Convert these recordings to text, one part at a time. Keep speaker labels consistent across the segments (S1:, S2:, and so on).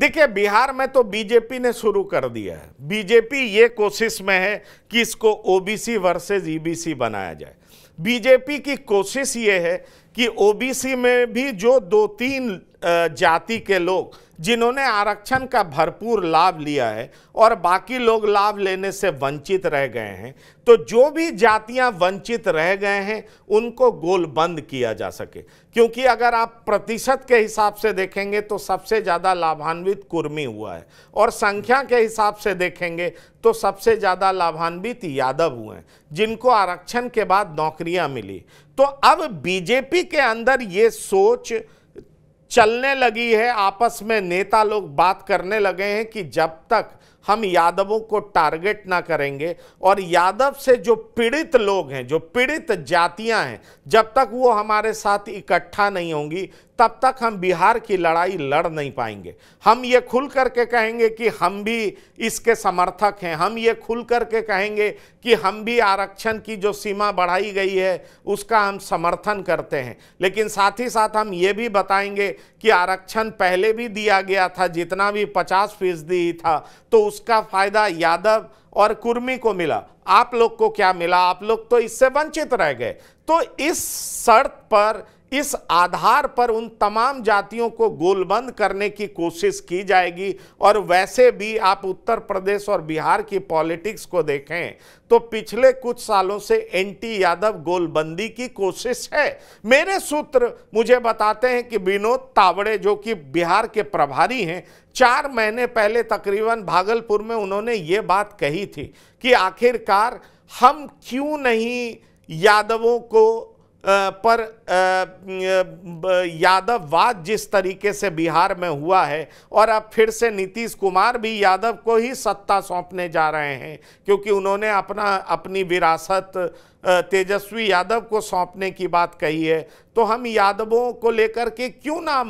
S1: देखिए बिहार में तो बीजेपी ने शुरू कर दिया है बीजेपी ये कोशिश में है कि इसको ओबीसी वर्सेस ईबीसी बनाया जाए बीजेपी की कोशिश ये है कि ओबीसी में भी जो दो तीन जाति के लोग जिन्होंने आरक्षण का भरपूर लाभ लिया है और बाकी लोग लाभ लेने से वंचित रह गए हैं तो जो भी जातियां वंचित रह गए हैं उनको गोलबंद किया जा सके क्योंकि अगर आप प्रतिशत के हिसाब से देखेंगे तो सबसे ज़्यादा लाभान्वित कुर्मी हुआ है और संख्या के हिसाब से देखेंगे तो सबसे ज़्यादा लाभान्वित यादव हुए हैं जिनको आरक्षण के बाद नौकरियां मिली तो अब बीजेपी के अंदर ये सोच चलने लगी है आपस में नेता लोग बात करने लगे हैं कि जब तक हम यादवों को टारगेट ना करेंगे और यादव से जो पीड़ित लोग हैं जो पीड़ित जातियां हैं जब तक वो हमारे साथ इकट्ठा नहीं होंगी तब तक हम बिहार की लड़ाई लड़ नहीं पाएंगे हम ये खुल करके कहेंगे कि हम भी इसके समर्थक हैं हम ये खुल करके कहेंगे कि हम भी आरक्षण की जो सीमा बढ़ाई गई है उसका हम समर्थन करते हैं लेकिन साथ ही साथ हम ये भी बताएंगे कि आरक्षण पहले भी दिया गया था जितना भी पचास फीसदी था तो उसका फ़ायदा यादव और कुर्मी को मिला आप लोग को क्या मिला आप लोग तो इससे वंचित रह गए तो इस शर्त पर इस आधार पर उन तमाम जातियों को गोलबंद करने की कोशिश की जाएगी और वैसे भी आप उत्तर प्रदेश और बिहार की पॉलिटिक्स को देखें तो पिछले कुछ सालों से एनटी यादव गोलबंदी की कोशिश है मेरे सूत्र मुझे बताते हैं कि विनोद तावड़े जो कि बिहार के प्रभारी हैं चार महीने पहले तकरीबन भागलपुर में उन्होंने ये बात कही थी कि आखिरकार हम क्यों नहीं यादवों को पर यादववाद जिस तरीके से बिहार में हुआ है और अब फिर से नीतीश कुमार भी यादव को ही सत्ता सौंपने जा रहे हैं क्योंकि उन्होंने अपना अपनी विरासत तेजस्वी यादव को सौंपने की बात कही है तो हम यादवों को लेकर के क्यों ना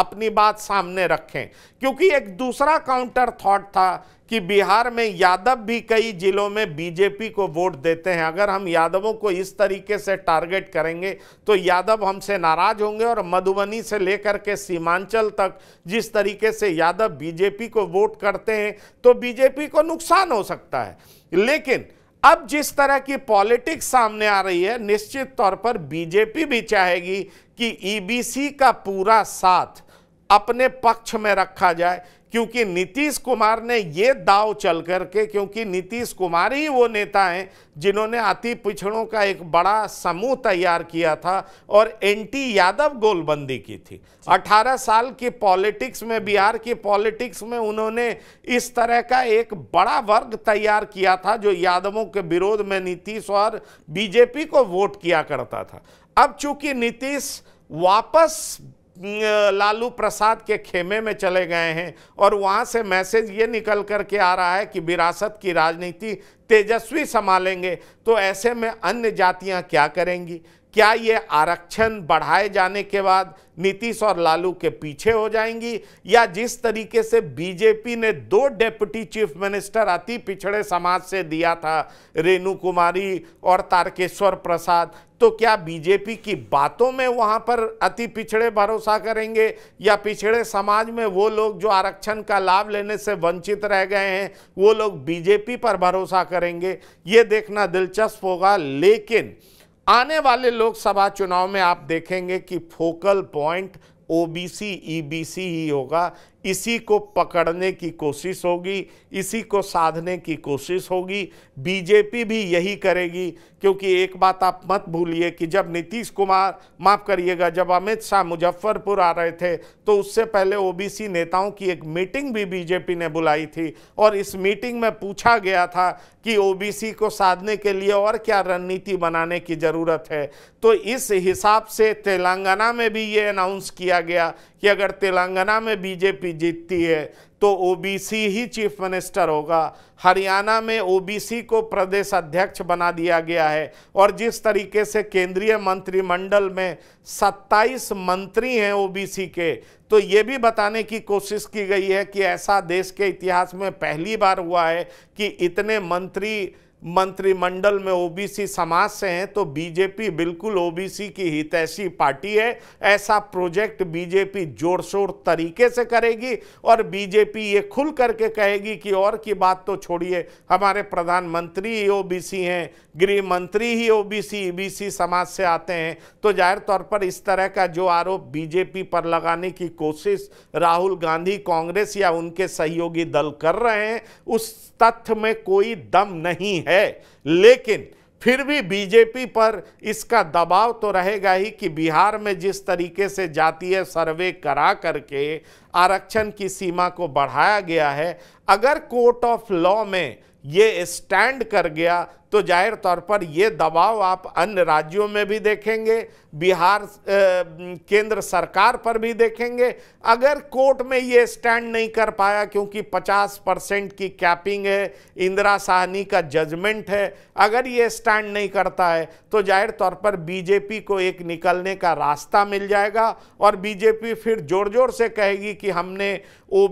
S1: अपनी बात सामने रखें क्योंकि एक दूसरा काउंटर थॉट था कि बिहार में यादव भी कई जिलों में बीजेपी को वोट देते हैं अगर हम यादवों को इस तरीके से टारगेट करेंगे तो यादव हमसे नाराज होंगे और मधुबनी से लेकर के सीमांचल तक जिस तरीके से यादव बीजेपी को वोट करते हैं तो बीजेपी को नुकसान हो सकता है लेकिन अब जिस तरह की पॉलिटिक्स सामने आ रही है निश्चित तौर पर बीजेपी भी चाहेगी कि ईबीसी e का पूरा साथ अपने पक्ष में रखा जाए क्योंकि नीतीश कुमार ने ये दाव चल करके क्योंकि नीतीश कुमार ही वो नेता हैं जिन्होंने अति पिछड़ों का एक बड़ा समूह तैयार किया था और एंटी यादव गोलबंदी की थी 18 साल की पॉलिटिक्स में बिहार की पॉलिटिक्स में उन्होंने इस तरह का एक बड़ा वर्ग तैयार किया था जो यादवों के विरोध में नीतीश और बीजेपी को वोट किया करता था अब चूंकि नीतीश वापस लालू प्रसाद के खेमे में चले गए हैं और वहाँ से मैसेज ये निकल कर के आ रहा है कि विरासत की राजनीति तेजस्वी संभालेंगे तो ऐसे में अन्य जातियाँ क्या करेंगी क्या ये आरक्षण बढ़ाए जाने के बाद नीतीश और लालू के पीछे हो जाएंगी या जिस तरीके से बीजेपी ने दो डेप्यूटी चीफ मिनिस्टर अति पिछड़े समाज से दिया था रेणु कुमारी और तारकेश्वर प्रसाद तो क्या बीजेपी की बातों में वहाँ पर अति पिछड़े भरोसा करेंगे या पिछड़े समाज में वो लोग जो आरक्षण का लाभ लेने से वंचित रह गए हैं वो लोग बीजेपी पर भरोसा करेंगे ये देखना दिलचस्प होगा लेकिन आने वाले लोकसभा चुनाव में आप देखेंगे कि फोकल पॉइंट ओबीसी ईबीसी ही होगा इसी को पकड़ने की कोशिश होगी इसी को साधने की कोशिश होगी बीजेपी भी यही करेगी क्योंकि एक बात आप मत भूलिए कि जब नीतीश कुमार माफ़ करिएगा जब अमित शाह मुजफ्फरपुर आ रहे थे तो उससे पहले ओबीसी नेताओं की एक मीटिंग भी बीजेपी ने बुलाई थी और इस मीटिंग में पूछा गया था कि ओबीसी को साधने के लिए और क्या रणनीति बनाने की ज़रूरत है तो इस हिसाब से तेलंगाना में भी ये अनाउंस किया गया कि अगर तेलंगाना में बीजेपी पार्टी जीतती है तो ओबीसी ही चीफ मिनिस्टर होगा हरियाणा में ओबीसी को प्रदेश अध्यक्ष बना दिया गया है और जिस तरीके से केंद्रीय मंत्रिमंडल में 27 मंत्री हैं ओबीसी के तो ये भी बताने की कोशिश की गई है कि ऐसा देश के इतिहास में पहली बार हुआ है कि इतने मंत्री मंत्रिमंडल में ओबीसी समाज से हैं तो बीजेपी बिल्कुल ओबीसी की हितैषी पार्टी है ऐसा प्रोजेक्ट बीजेपी जोर शोर तरीके से करेगी और बीजेपी ये खुल करके कहेगी कि और की बात तो छोड़िए हमारे प्रधानमंत्री ही ओबीसी हैं गृह मंत्री ही ओबीसी ईबीसी e समाज से आते हैं तो जाहिर तौर पर इस तरह का जो आरोप बीजेपी पर लगाने की कोशिश राहुल गांधी कांग्रेस या उनके सहयोगी दल कर रहे हैं उस तथ्य में कोई दम नहीं है है लेकिन फिर भी बीजेपी पर इसका दबाव तो रहेगा ही कि बिहार में जिस तरीके से जातीय सर्वे करा करके आरक्षण की सीमा को बढ़ाया गया है अगर कोर्ट ऑफ लॉ में ये स्टैंड कर गया तो जाहिर तौर पर ये दबाव आप अन्य राज्यों में भी देखेंगे बिहार केंद्र सरकार पर भी देखेंगे अगर कोर्ट में ये स्टैंड नहीं कर पाया क्योंकि 50 परसेंट की कैपिंग है इंदिरा साहनी का जजमेंट है अगर ये स्टैंड नहीं करता है तो जाहिर तौर पर बीजेपी को एक निकलने का रास्ता मिल जाएगा और बीजेपी फिर ज़ोर ज़ोर से कहेगी कि हमने ओ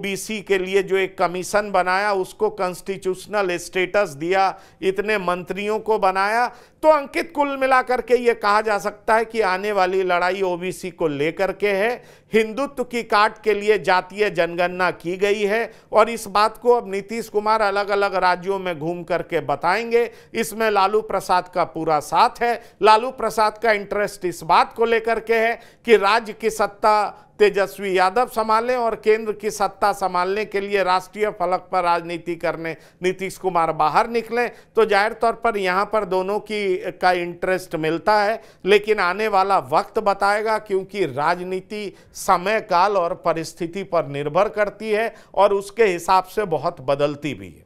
S1: के लिए जो एक कमीशन कमीशन बनाया उसको कॉन्स्टिट्यूशनल स्टेटस दिया इतने मंत्रियों को बनाया तो अंकित कुल मिलाकर के ये कहा जा सकता है कि आने वाली लड़ाई ओबीसी को लेकर के है हिंदुत्व की काट के लिए जातीय जनगणना की गई है और इस बात को अब नीतीश कुमार अलग अलग राज्यों में घूम करके बताएंगे इसमें लालू प्रसाद का पूरा साथ है लालू प्रसाद का इंटरेस्ट इस बात को लेकर के है कि राज्य की सत्ता तेजस्वी यादव संभालें और केंद्र की सत्ता संभालने के लिए राष्ट्रीय फलक पर राजनीति करने नीतीश कुमार बाहर निकलें तो जाहिर तौर पर यहाँ पर दोनों की का इंटरेस्ट मिलता है लेकिन आने वाला वक्त बताएगा क्योंकि राजनीति समय काल और परिस्थिति पर निर्भर करती है और उसके हिसाब से बहुत बदलती भी है